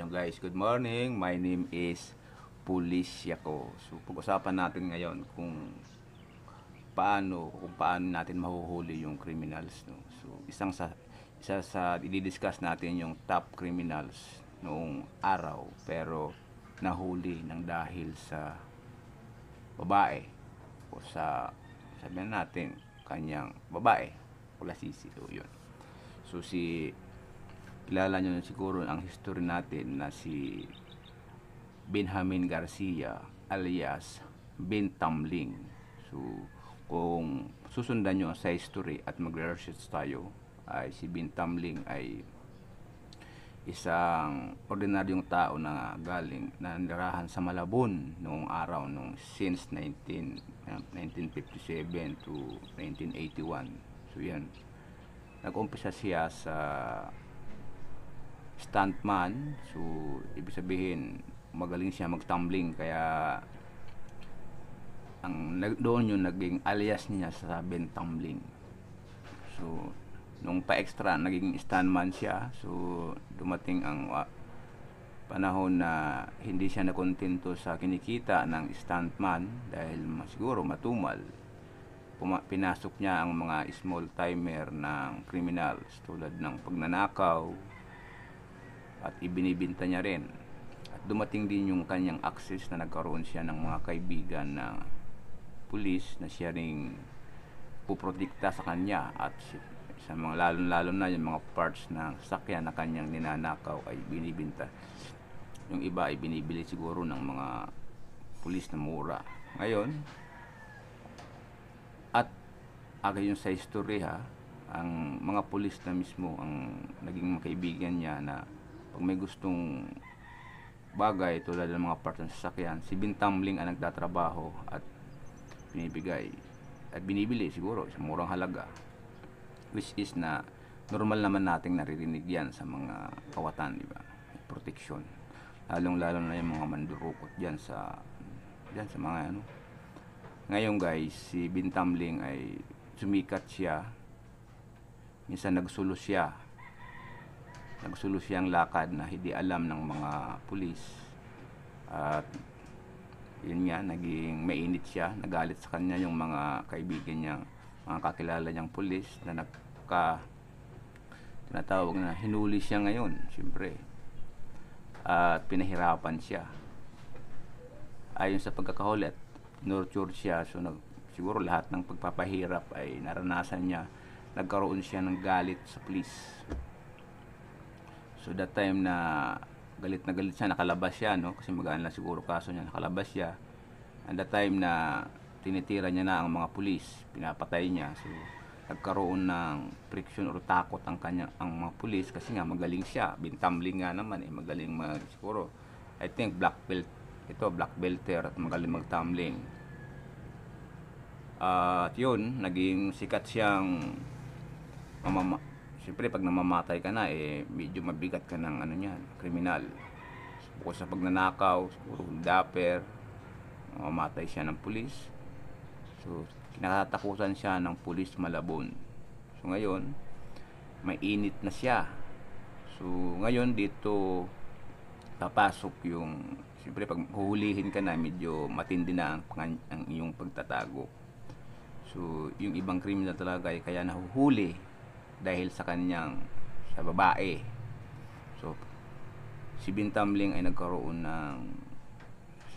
Ayan guys, good morning. My name is Police Yako. So pag-usapan natin ngayon kung paano kung paano natin mahuhuli yung criminals no. So isang sa isa sa i-discuss natin yung top criminals noong araw pero nahuli ng dahil sa babae o sa sabihin natin kanyang babae o lasisi o yun. So si kilala nyo siguro ang history natin na si Benjamin Garcia alias Ben Tamling. So, kung susundan nyo sa history at magre-research tayo, ay si Ben Tamling ay isang ordinaryong tao na galing na nirahan sa Malabon noong araw noong since 19, 1957 ah, to 1981. So yan, nag-umpisa siya sa stuntman. So, ibig sabihin, magaling siya magtumbling kaya ang doon yun naging alias niya sa Ben Tumbling. So, nung pa-extra, naging stuntman siya. So, dumating ang uh, panahon na hindi siya nakontento sa kinikita ng stuntman dahil siguro matumal. Puma- pinasok niya ang mga small timer ng criminals tulad ng pagnanakaw, at ibinibinta niya rin. At dumating din yung kanyang access na nagkaroon siya ng mga kaibigan na pulis na siya ring puprotekta sa kanya at sa mga lalong-lalo na yung mga parts ng sakyan na kanyang ninanakaw ay binibinta. Yung iba ay binibili siguro ng mga pulis na mura. Ngayon, at akin yung sa history ha, ang mga pulis na mismo ang naging makaibigan niya na pag may gustong bagay tulad ng mga parts ng sasakyan, si Bin Tumbling ang nagtatrabaho at binibigay at binibili siguro sa murang halaga which is na normal naman nating naririnig yan sa mga kawatan, di ba? Protection. Lalong-lalo na yung mga mandurukot diyan sa diyan sa mga ano. Ngayon guys, si Bintamling ay sumikat siya. Minsan nagsulo siya nagsulo siyang lakad na hindi alam ng mga pulis at yun nga naging mainit siya nagalit sa kanya yung mga kaibigan niya mga kakilala niyang pulis na nagka tinatawag na hinuli siya ngayon syempre at pinahirapan siya ayon sa pagkakahuli at nurture siya so nag, siguro lahat ng pagpapahirap ay naranasan niya nagkaroon siya ng galit sa police So that time na galit na galit siya, nakalabas siya, no? Kasi magaan lang siguro kaso niya, nakalabas siya. And that time na tinitira niya na ang mga pulis, pinapatay niya. So, nagkaroon ng friction or takot ang kanya ang mga pulis kasi nga magaling siya. Bintamling nga naman, eh, magaling mag, siguro. I think black belt, ito black belter at magaling magtumbling. Uh, at yun, naging sikat siyang mamama, Siyempre, pag namamatay ka na, eh, medyo mabigat ka ng ano niyan, kriminal. Bukod sa pagnanakaw, siguro dapper, mamatay siya ng pulis. So, kinakatakutan siya ng pulis malabon. So, ngayon, mainit na siya. So, ngayon dito papasok yung siyempre pag huhulihin ka na medyo matindi na ang, ang iyong pagtatago. So, yung ibang kriminal talaga ay eh, kaya nahuhuli dahil sa kanyang sa babae. So, si Bintamling ay nagkaroon ng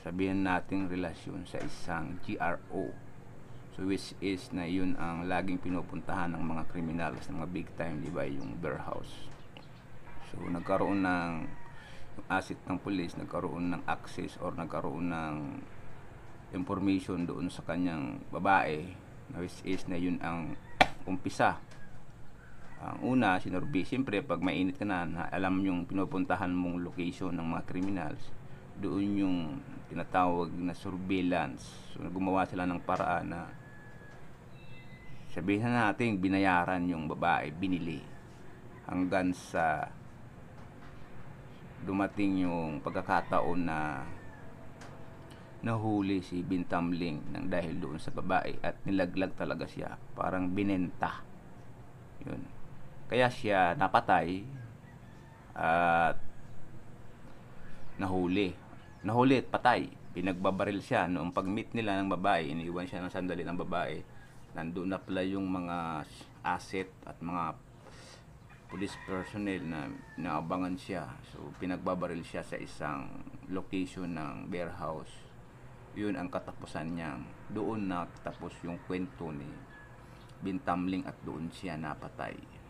sabihin nating relasyon sa isang GRO. So, which is na yun ang laging pinupuntahan ng mga kriminal ng mga big time, di ba, yung bear house. So, nagkaroon ng yung asset ng pulis, nagkaroon ng access or nagkaroon ng information doon sa kanyang babae, na which is na yun ang umpisa ang una, si sinurbi. Siyempre, pag mainit ka na, alam yung pinupuntahan mong location ng mga criminals, doon yung tinatawag na surveillance. So, gumawa sila ng paraan na sabihin na natin, binayaran yung babae, binili. Hanggang sa dumating yung pagkakataon na nahuli si Bintamling ng dahil doon sa babae at nilaglag talaga siya. Parang binenta. Yun. Kaya siya napatay at nahuli. Nahuli at patay. Pinagbabaril siya noong pag-meet nila ng babae, iniwan siya ng sandali ng babae. Nandoon na pala yung mga asset at mga police personnel na naabangan siya. So pinagbabaril siya sa isang location ng warehouse Yun ang katapusan niya. Doon na tapos yung kwento ni Bintamling at doon siya napatay.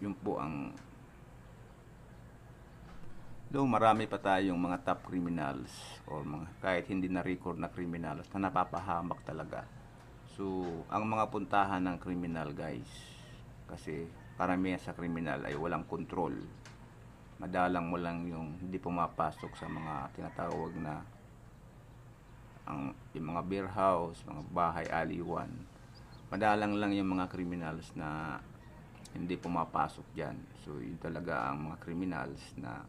Yun po ang do marami pa tayong mga top criminals or mga kahit hindi na record na criminals na napapahamak talaga. So, ang mga puntahan ng criminal guys kasi karamihan sa criminal ay walang control. Madalang mo lang yung hindi pumapasok sa mga tinatawag na ang yung mga beer house, mga bahay aliwan madalang lang yung mga criminals na hindi pumapasok dyan. So, yun talaga ang mga criminals na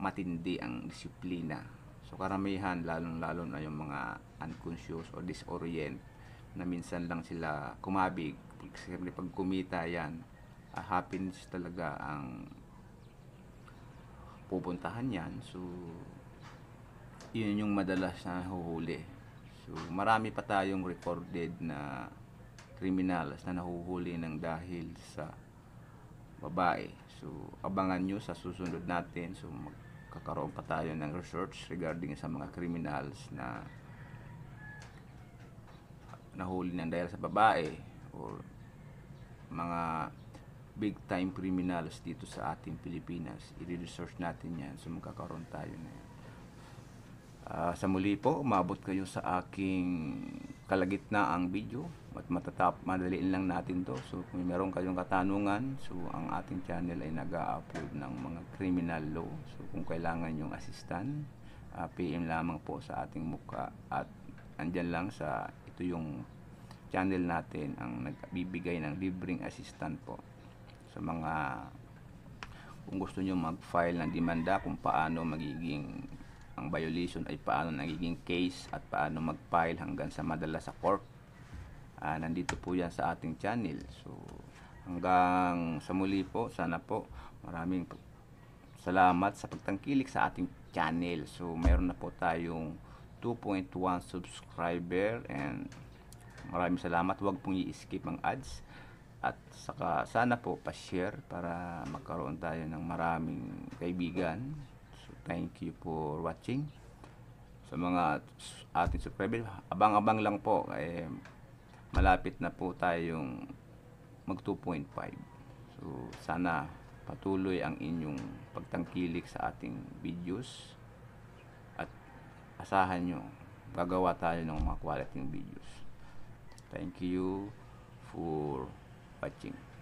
matindi ang disiplina. So, karamihan, lalong-lalo na yung mga unconscious o disorient na minsan lang sila kumabig. Siyempre, pag kumita yan, uh, happiness talaga ang pupuntahan yan. So, yun yung madalas na huhuli. So, marami pa tayong recorded na kriminal na nahuhuli ng dahil sa babae. So, abangan nyo sa susunod natin. So, magkakaroon pa tayo ng research regarding sa mga criminals na nahuli ng dahil sa babae or mga big time criminals dito sa ating Pilipinas. I-research natin yan. So, magkakaroon tayo na yan. Uh, sa muli po, umabot kayo sa aking kalagitnaang video. At matatap, madaliin lang natin to. So kung meron kayong katanungan, so ang ating channel ay nag upload ng mga criminal law. So kung kailangan yung assistant, uh, ah, PM lamang po sa ating muka. At andyan lang sa, ito yung channel natin ang nagbibigay ng libreng assistant po sa mga kung gusto nyo mag-file ng demanda kung paano magiging ang violation ay paano nagiging case at paano mag-file hanggang sa madala sa court uh, nandito po yan sa ating channel. So, hanggang sa muli po, sana po maraming salamat sa pagtangkilik sa ating channel. So, meron na po tayong 2.1 subscriber and maraming salamat. Huwag pong i-skip ang ads at saka sana po pa-share para magkaroon tayo ng maraming kaibigan. So, thank you for watching. Sa mga ating subscriber, abang-abang lang po. Eh, malapit na po tayong mag 2.5 so sana patuloy ang inyong pagtangkilik sa ating videos at asahan nyo gagawa tayo ng mga quality videos thank you for watching